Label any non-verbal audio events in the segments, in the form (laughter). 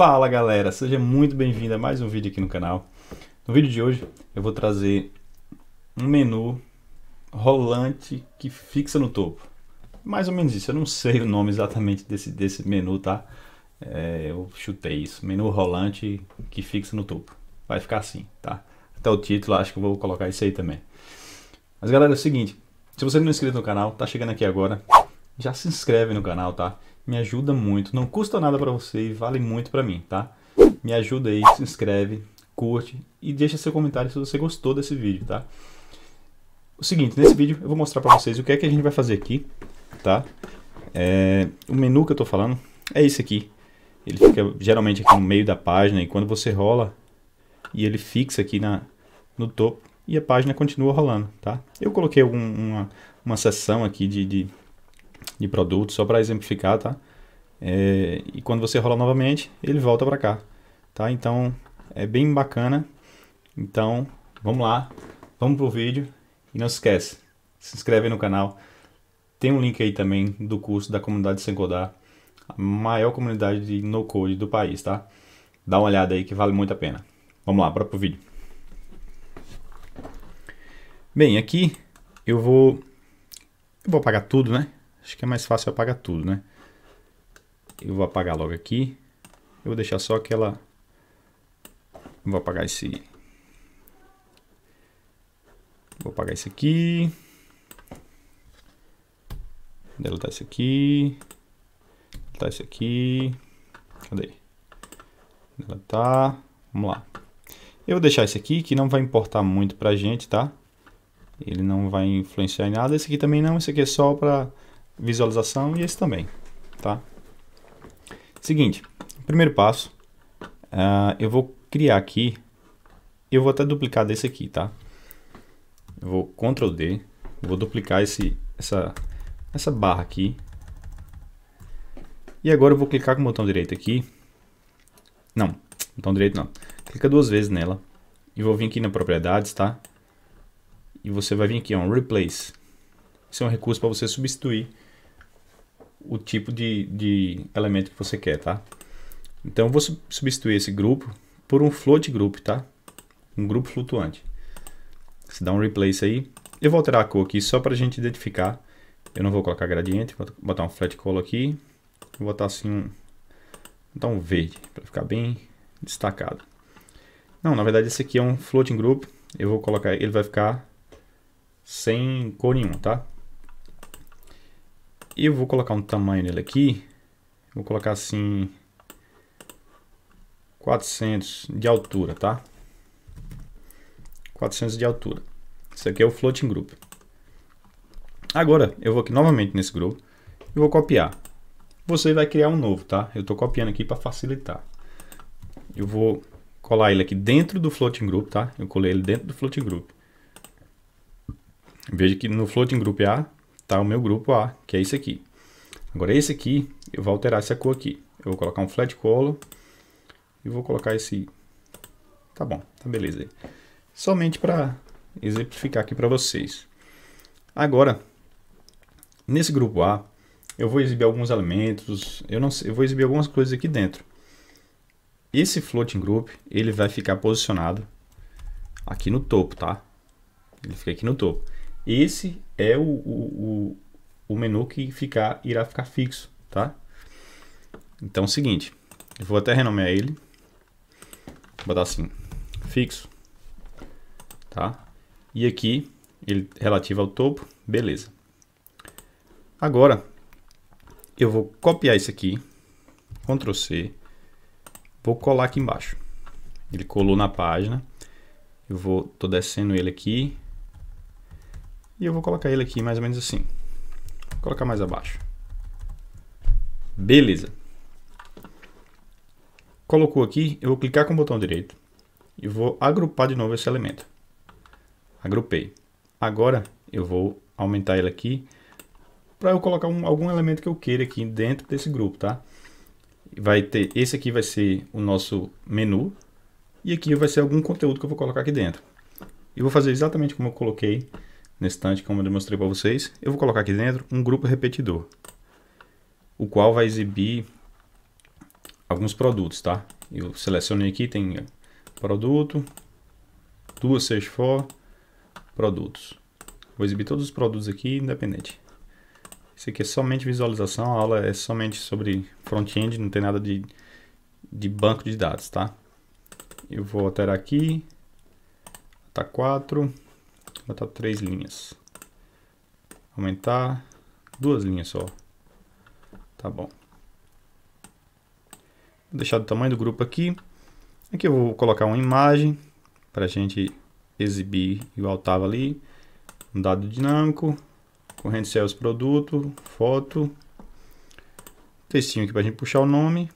Fala galera, seja muito bem-vindo a mais um vídeo aqui no canal. No vídeo de hoje eu vou trazer um menu rolante que fixa no topo. Mais ou menos isso, eu não sei o nome exatamente desse, desse menu, tá? É, eu chutei isso, menu rolante que fixa no topo. Vai ficar assim, tá? Até o título, acho que eu vou colocar isso aí também. Mas galera, é o seguinte, se você não é inscrito no canal, tá chegando aqui agora, já se inscreve no canal, tá? Me ajuda muito, não custa nada para você e vale muito para mim, tá? Me ajuda aí, se inscreve, curte e deixa seu comentário se você gostou desse vídeo, tá? O seguinte, nesse vídeo eu vou mostrar para vocês o que é que a gente vai fazer aqui, tá? É, o menu que eu tô falando é esse aqui. Ele fica geralmente aqui no meio da página e quando você rola e ele fixa aqui na, no topo e a página continua rolando, tá? Eu coloquei uma, uma seção aqui de, de de produto, só para exemplificar, tá? É, e quando você rola novamente, ele volta para cá, tá? Então, é bem bacana. Então, vamos lá, vamos pro vídeo. E não se esquece, se inscreve no canal. Tem um link aí também do curso da comunidade Sem Codar, a maior comunidade de no-code do país, tá? Dá uma olhada aí que vale muito a pena. Vamos lá, para pro vídeo. Bem, aqui eu vou... Eu vou apagar tudo, né? Acho que é mais fácil apagar tudo, né? Eu vou apagar logo aqui. Eu vou deixar só aquela... vou apagar esse... Vou apagar esse aqui. Deletar esse aqui. Deletar esse aqui. Cadê? Deletar. Vamos lá. Eu vou deixar esse aqui, que não vai importar muito pra gente, tá? Ele não vai influenciar em nada. Esse aqui também não. Esse aqui é só pra visualização e esse também, tá? Seguinte, primeiro passo, uh, eu vou criar aqui, eu vou até duplicar desse aqui, tá? Eu vou Ctrl D, vou duplicar esse, essa, essa barra aqui. E agora eu vou clicar com o botão direito aqui. Não, botão direito não. Clica duas vezes nela. E vou vir aqui na propriedades, tá? E você vai vir aqui, ó, um replace. Isso é um recurso para você substituir o tipo de, de elemento que você quer, tá? Então eu vou substituir esse grupo por um float group, tá? Um grupo flutuante. Você dá um replace aí. Eu vou alterar a cor aqui só para a gente identificar. Eu não vou colocar gradiente, vou botar um flat color aqui. Vou botar assim um, botar um verde para ficar bem destacado. Não, na verdade esse aqui é um floating group. Eu vou colocar, ele vai ficar sem cor nenhuma, tá? eu vou colocar um tamanho nele aqui. Vou colocar assim 400 de altura, tá? 400 de altura. Isso aqui é o floating group. Agora, eu vou aqui novamente nesse grupo e vou copiar. Você vai criar um novo, tá? Eu estou copiando aqui para facilitar. Eu vou colar ele aqui dentro do floating group, tá? Eu colei ele dentro do floating group. Veja que no floating group A, está o meu grupo A, que é esse aqui. Agora esse aqui, eu vou alterar essa cor aqui. Eu vou colocar um flat color e vou colocar esse... Tá bom, tá beleza aí. Somente para exemplificar aqui para vocês. Agora, nesse grupo A, eu vou exibir alguns elementos, eu, não sei, eu vou exibir algumas coisas aqui dentro. Esse floating group, ele vai ficar posicionado aqui no topo, tá? Ele fica aqui no topo. Esse é o, o, o, menu que ficar, irá ficar fixo, tá? Então é o seguinte, eu vou até renomear ele, vou botar assim, fixo, tá? E aqui, ele relativo ao topo, beleza. Agora, eu vou copiar isso aqui, Ctrl C, vou colar aqui embaixo. Ele colou na página, eu vou, tô descendo ele aqui, e eu vou colocar ele aqui mais ou menos assim. Vou colocar mais abaixo. Beleza. Colocou aqui, eu vou clicar com o botão direito e vou agrupar de novo esse elemento. Agrupei. Agora eu vou aumentar ele aqui para eu colocar um, algum elemento que eu queira aqui dentro desse grupo, tá? Vai ter, esse aqui vai ser o nosso menu e aqui vai ser algum conteúdo que eu vou colocar aqui dentro. E vou fazer exatamente como eu coloquei nesse tanque, como eu mostrei para vocês, eu vou colocar aqui dentro um grupo repetidor, o qual vai exibir alguns produtos, tá? Eu selecionei aqui, tem produto, duas search for, produtos. Vou exibir todos os produtos aqui, independente. Isso aqui é somente visualização, a aula é somente sobre front-end, não tem nada de, de banco de dados, tá? Eu vou alterar aqui, tá 4, estar três linhas. Aumentar duas linhas só. Tá bom. Vou deixar o tamanho do grupo aqui. Aqui eu vou colocar uma imagem para a gente exibir igual estava ali. Um dado dinâmico, corrente Celsius produto, foto. Textinho aqui para a gente puxar o nome.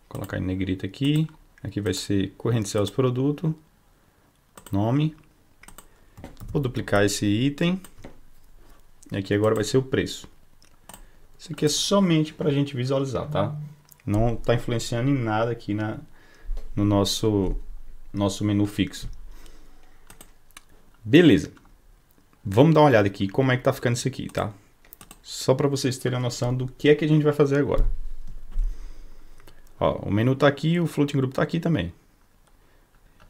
Vou colocar em negrito aqui. Aqui vai ser corrente Celsius produto nome. Vou duplicar esse item. E aqui agora vai ser o preço. Isso aqui é somente para a gente visualizar, tá? Não está influenciando em nada aqui na, no nosso, nosso menu fixo. Beleza. Vamos dar uma olhada aqui como é que está ficando isso aqui, tá? Só para vocês terem a noção do que é que a gente vai fazer agora. Ó, o menu está aqui e o floating group está aqui também.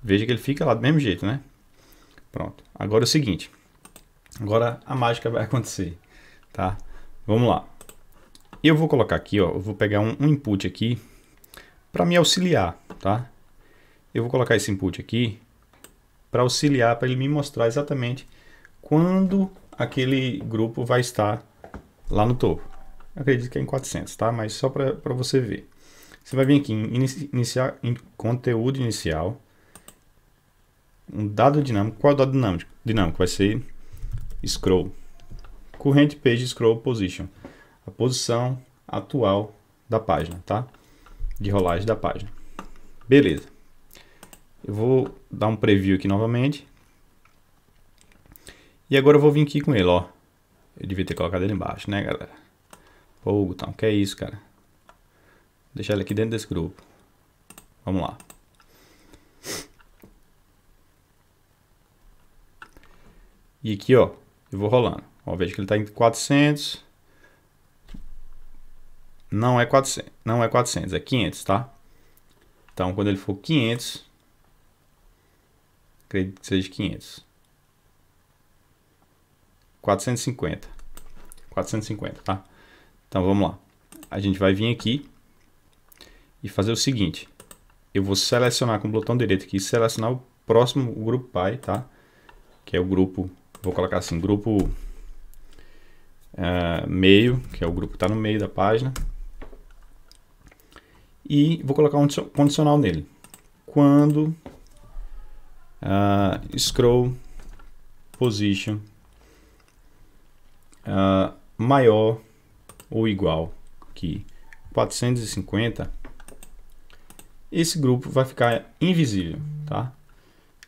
Veja que ele fica lá do mesmo jeito, né? Pronto. Agora é o seguinte. Agora a mágica vai (laughs) acontecer, tá? Vamos lá. Eu vou colocar aqui, ó. Eu vou pegar um, um input aqui para me auxiliar, tá? Eu vou colocar esse input aqui para auxiliar, para ele me mostrar exatamente quando aquele grupo vai estar lá no topo. Eu acredito que é em 400, tá? Mas só para você ver. Você vai vir aqui em iniciar em conteúdo inicial um dado dinâmico. Qual é o dado dinâmico? Dinâmico vai ser scroll. Current page scroll position. A posição atual da página, tá? De rolagem da página. Beleza. Eu vou dar um preview aqui novamente. E agora eu vou vir aqui com ele, ó. Eu devia ter colocado ele embaixo, né, galera? Pô, então, que é isso, cara? Vou deixar ele aqui dentro desse grupo. Vamos lá. E aqui, ó, eu vou rolando. Ó, veja que ele está em 400. Não é 400, não é 400, é 500, tá? Então, quando ele for 500, acredito que seja 500. 450. 450, tá? Então, vamos lá. A gente vai vir aqui e fazer o seguinte. Eu vou selecionar com o botão direito aqui, selecionar o próximo grupo pai, tá? Que é o grupo vou colocar assim, grupo uh, meio, que é o grupo que está no meio da página, e vou colocar um condicional nele. Quando uh, scroll position uh, maior ou igual que 450, esse grupo vai ficar invisível, tá?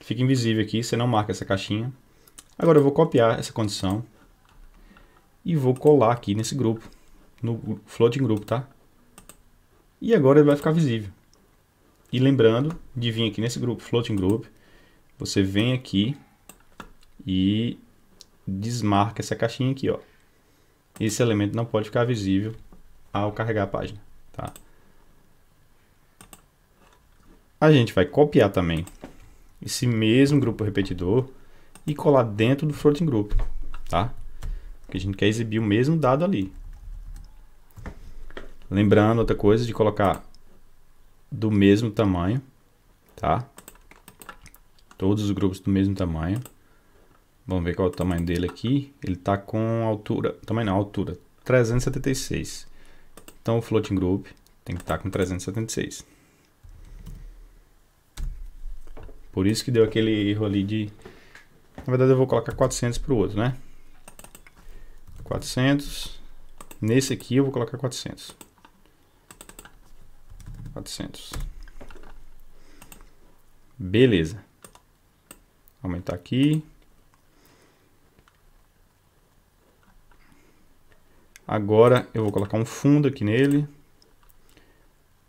Fica invisível aqui, você não marca essa caixinha. Agora eu vou copiar essa condição e vou colar aqui nesse grupo, no floating group, tá? E agora ele vai ficar visível. E lembrando de vir aqui nesse grupo, floating group, você vem aqui e desmarca essa caixinha aqui, ó. Esse elemento não pode ficar visível ao carregar a página, tá? A gente vai copiar também esse mesmo grupo repetidor e colar dentro do floating group, tá? Porque a gente quer exibir o mesmo dado ali. Lembrando outra coisa de colocar do mesmo tamanho, tá? Todos os grupos do mesmo tamanho. Vamos ver qual é o tamanho dele aqui. Ele está com altura, tamanho não, altura, 376. Então o floating group tem que estar tá com 376. Por isso que deu aquele erro ali de na verdade, eu vou colocar 400 para o outro, né? 400. Nesse aqui, eu vou colocar 400. 400. Beleza. Aumentar aqui. Agora eu vou colocar um fundo aqui nele.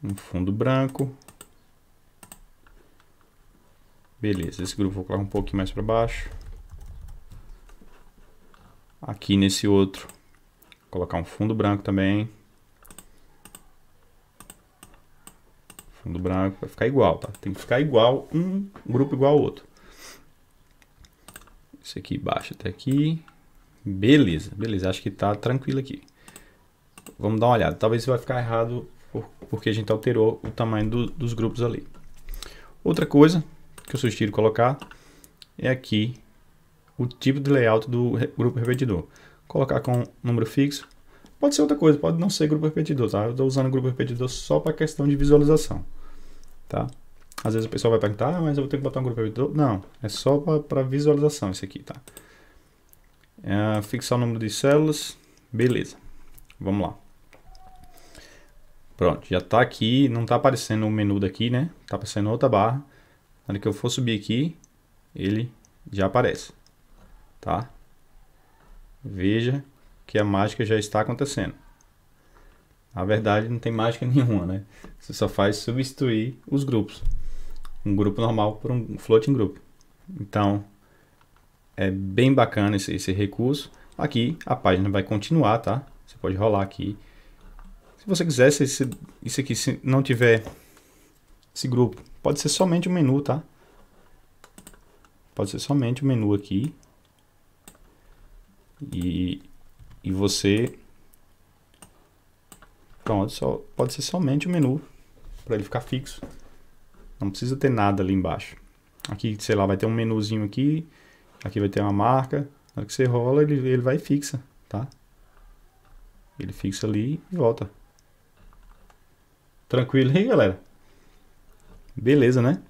Um fundo branco. Beleza, esse grupo eu vou colocar um pouquinho mais para baixo aqui nesse outro. Colocar um fundo branco também. Fundo branco vai ficar igual, tá? Tem que ficar igual um grupo igual ao outro. Esse aqui baixa até aqui. Beleza, beleza. Acho que tá tranquilo aqui. Vamos dar uma olhada. Talvez vai ficar errado porque a gente alterou o tamanho do, dos grupos ali. Outra coisa que eu sugiro colocar é aqui o tipo de layout do grupo repetidor. Colocar com número fixo. Pode ser outra coisa, pode não ser grupo repetidor, tá? Eu estou usando grupo repetidor só para questão de visualização, tá? Às vezes o pessoal vai perguntar, ah, mas eu vou ter que botar um grupo repetidor. Não, é só para visualização isso aqui, tá? É, fixar o número de células, beleza. Vamos lá. Pronto, já está aqui, não está aparecendo o menu daqui, né? Está aparecendo outra barra. Na hora que eu for subir aqui, ele já aparece tá? Veja que a mágica já está acontecendo. Na verdade, não tem mágica (laughs) nenhuma, né? Você só faz substituir os grupos. Um grupo normal por um floating group. Então, é bem bacana esse, esse recurso. Aqui a página vai continuar, tá? Você pode rolar aqui. Se você quiser, se isso aqui se não tiver esse grupo, pode ser somente um menu, tá? Pode ser somente o um menu aqui. E, e você... Pronto, só, pode ser somente o menu para ele ficar fixo. Não precisa ter nada ali embaixo. Aqui, sei lá, vai ter um menuzinho aqui. Aqui vai ter uma marca. Na hora que você rola, ele, ele vai e fixa, tá? Ele fixa ali e volta. Tranquilo aí, galera? Beleza, né?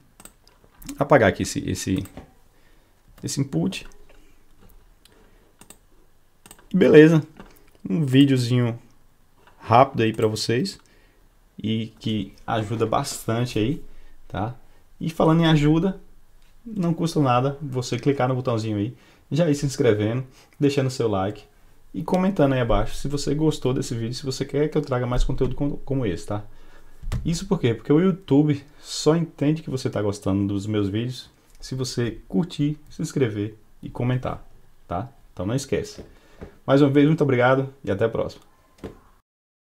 Apagar aqui esse, esse, esse input beleza, um videozinho rápido aí para vocês e que ajuda bastante aí, tá? E falando em ajuda, não custa nada você clicar no botãozinho aí, já ir se inscrevendo, deixando seu like e comentando aí abaixo se você gostou desse vídeo, se você quer que eu traga mais conteúdo como esse, tá? Isso por quê? Porque o YouTube só entende que você está gostando dos meus vídeos se você curtir, se inscrever e comentar, tá? Então não esquece. Mais uma vez, muito obrigado e até a próxima.